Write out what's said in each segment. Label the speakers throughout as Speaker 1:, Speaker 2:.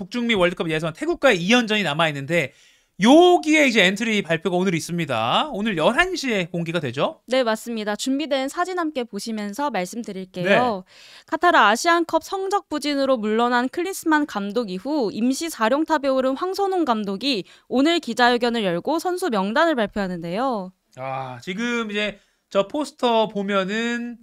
Speaker 1: 북중미 월드컵 예선 태국과의 2연전이 남아 있는데 여기에 이제 엔트리 발표가 오늘 있습니다. 오늘 11시에 공개가 되죠?
Speaker 2: 네, 맞습니다. 준비된 사진 함께 보시면서 말씀드릴게요. 네. 카타르 아시안컵 성적 부진으로 물러난 클리스만 감독 이후 임시 4령탑에 오른 황선홍 감독이 오늘 기자회견을 열고 선수 명단을 발표하는데요.
Speaker 1: 아, 지금 이제 저 포스터 보면은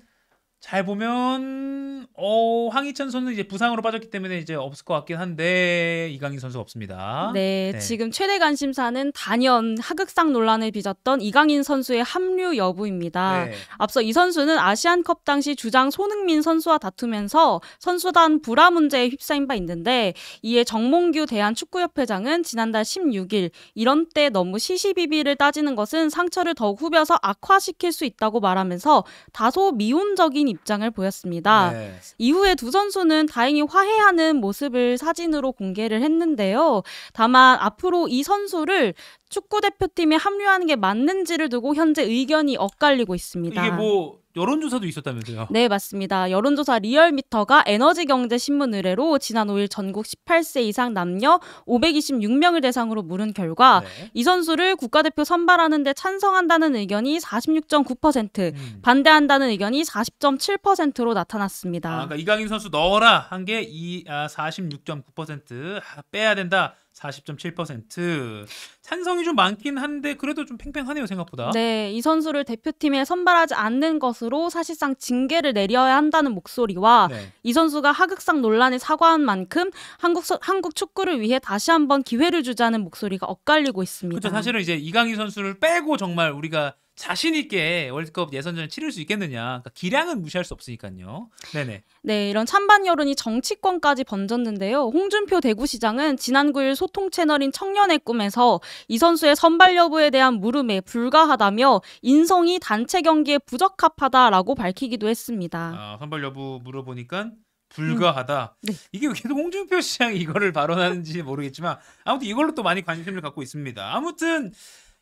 Speaker 1: 잘 보면 어, 황희찬 선수 이제 부상으로 빠졌기 때문에 이제 없을 것 같긴 한데 이강인 선수 없습니다. 네, 네, 지금
Speaker 2: 최대 관심사는 단연 하극상 논란을 빚었던 이강인 선수의 합류 여부입니다. 네. 앞서 이 선수는 아시안컵 당시 주장 손흥민 선수와 다투면서 선수단 불화 문제에 휩싸인 바 있는데 이에 정몽규 대한축구협회장은 지난달 16일 이런 때 너무 시시비비를 따지는 것은 상처를 더욱 후벼서 악화시킬 수 있다고 말하면서 다소 미온적인 격인 입장을 보였습니다. 네. 이후에 두 선수는 다행히 화해하는 모습을 사진으로 공개를 했는데요. 다만 앞으로 이 선수를 축구 대표팀에 합류하는 게 맞는지를 두고 현재 의견이 엇갈리고 있습니다. 이게 뭐
Speaker 1: 여론조사도 있었다면서요?
Speaker 2: 네, 맞습니다. 여론조사 리얼미터가 에너지경제신문 의뢰로 지난 5일 전국 18세 이상 남녀 526명을 대상으로 물은 결과 네. 이 선수를 국가대표 선발하는 데 찬성한다는 의견이 46.9%, 음. 반대한다는 의견이 40.7%로 나타났습니다. 아, 그러니까
Speaker 1: 이강인 선수 넣어라 한게 아, 46.9% 아, 빼야 된다. 40.7%. 찬성이 좀 많긴 한데 그래도 좀 팽팽하네요 생각보다. 네,
Speaker 2: 이 선수를 대표팀에 선발하지 않는 것으로 사실상 징계를 내려야 한다는 목소리와 네. 이 선수가 하극상 논란에 사과한 만큼 한국 서, 한국 축구를 위해 다시 한번 기회를 주자는 목소리가 엇갈리고 있습니다. 그렇죠. 사실은
Speaker 1: 이제 이강인 선수를 빼고 정말 우리가 자신 있게 월드컵 예선전을 치를 수 있겠느냐. 그러니까 기량은 무시할 수 없으니까요. 네네.
Speaker 2: 네, 이런 찬반 여론이 정치권까지 번졌는데요. 홍준표 대구시장은 지난 9일 소통 채널인 청년의 꿈에서 이 선수의 선발 여부에 대한 물음에 불과하다며 인성이 단체 경기에 부적합하다라고 밝히기도 했습니다.
Speaker 1: 아, 선발 여부 물어보니까 불가하다. 음. 네. 이게 계속 홍준표 시장이 이거를 발언하는지 모르겠지만 아무튼 이걸로 또 많이 관심을 갖고 있습니다. 아무튼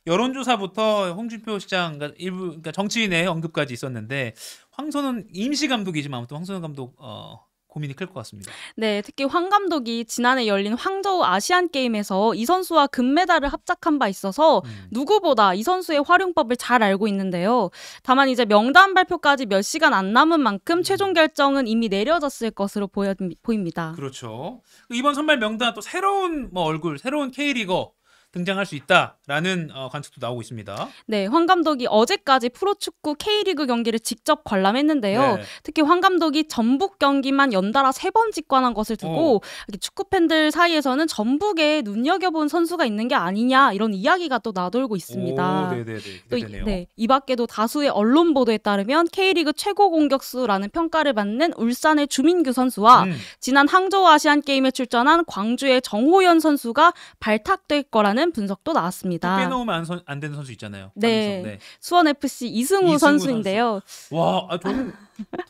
Speaker 1: 여론조사부터 홍준표 시장 그러니까 일부 그러니까 정치인의 언급까지 있었는데 황선은 임시 감독이지만 아무튼 황선은 감독 어, 고민이 클 것 같습니다.
Speaker 2: 네, 특히 황 감독이 지난해 열린 황저우 아시안 게임에서 이 선수와 금메달을 합작한 바 있어서 음. 누구보다 이 선수의 활용법을 잘 알고 있는데요. 다만 이제 명단 발표까지 몇 시간 안 남은 만큼 음. 최종 결정은 이미 내려졌을 것으로 보여, 보입니다.
Speaker 1: 그렇죠. 이번 선발 명단 또 새로운 뭐 얼굴, 새로운 K리거 등장할 수 있다라는 어, 관측도 나오고 있습니다.
Speaker 2: 네, 황 감독이 어제까지 프로축구 K리그 경기를 직접 관람했는데요. 네. 특히 황 감독이 전북 경기만 연달아 세 번 직관한 것을 두고 어. 축구 팬들 사이에서는 전북에 눈여겨본 선수가 있는 게 아니냐 이런 이야기가 또 나돌고 있습니다. 네, 네, 네. 또 이, 네, 이 밖에도 다수의 언론 보도에 따르면 K리그 최고 공격수라는 평가를 받는 울산의 주민규 선수와 음. 지난 항저우 아시안 게임에 출전한 광주의 정호연 선수가 발탁될 거라는 있다는 분석도 나왔습니다. 빼놓으면
Speaker 1: 안, 안 되는 선수 있잖아요. 네. 네.
Speaker 2: 수원 FC 이승우, 이승우 선수인데요. 선수.
Speaker 1: 와, 아, 저는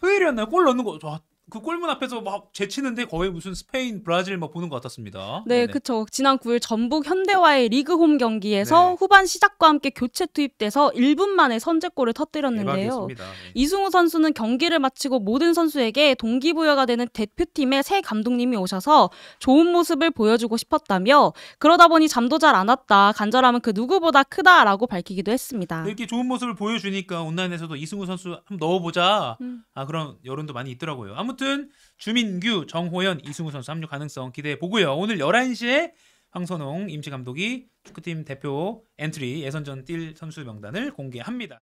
Speaker 1: 토요일이었나요? 골 넣는 거. 와, 그 골문 앞에서 막 제치는데 거의 무슨 스페인, 브라질 막 보는 것 같았습니다.
Speaker 2: 네, 그렇죠. 지난 9일 전북 현대와의 리그홈 경기에서 네. 후반 시작과 함께 교체 투입돼서 1분 만에 선제골을 터뜨렸는데요. 네. 이승우 선수는 경기를 마치고 모든 선수에게 동기부여가 되는 대표팀의 새 감독님이 오셔서 좋은 모습을 보여주고 싶었다며 그러다 보니 잠도 잘 안 왔다. 간절함은 그 누구보다 크다라고 밝히기도 했습니다. 네,
Speaker 1: 이렇게 좋은 모습을 보여주니까 온라인에서도 이승우 선수 한번 넣어보자. 음. 아 그런 여론도 많이 있더라고요. 아무 아무튼 주민규, 정호연, 이승우 선수 합류 가능성 기대해 보고요. 오늘 11시에 황선홍 임시 감독이 축구팀 대표 엔트리 예선전 뛸
Speaker 2: 선수 명단을 공개합니다.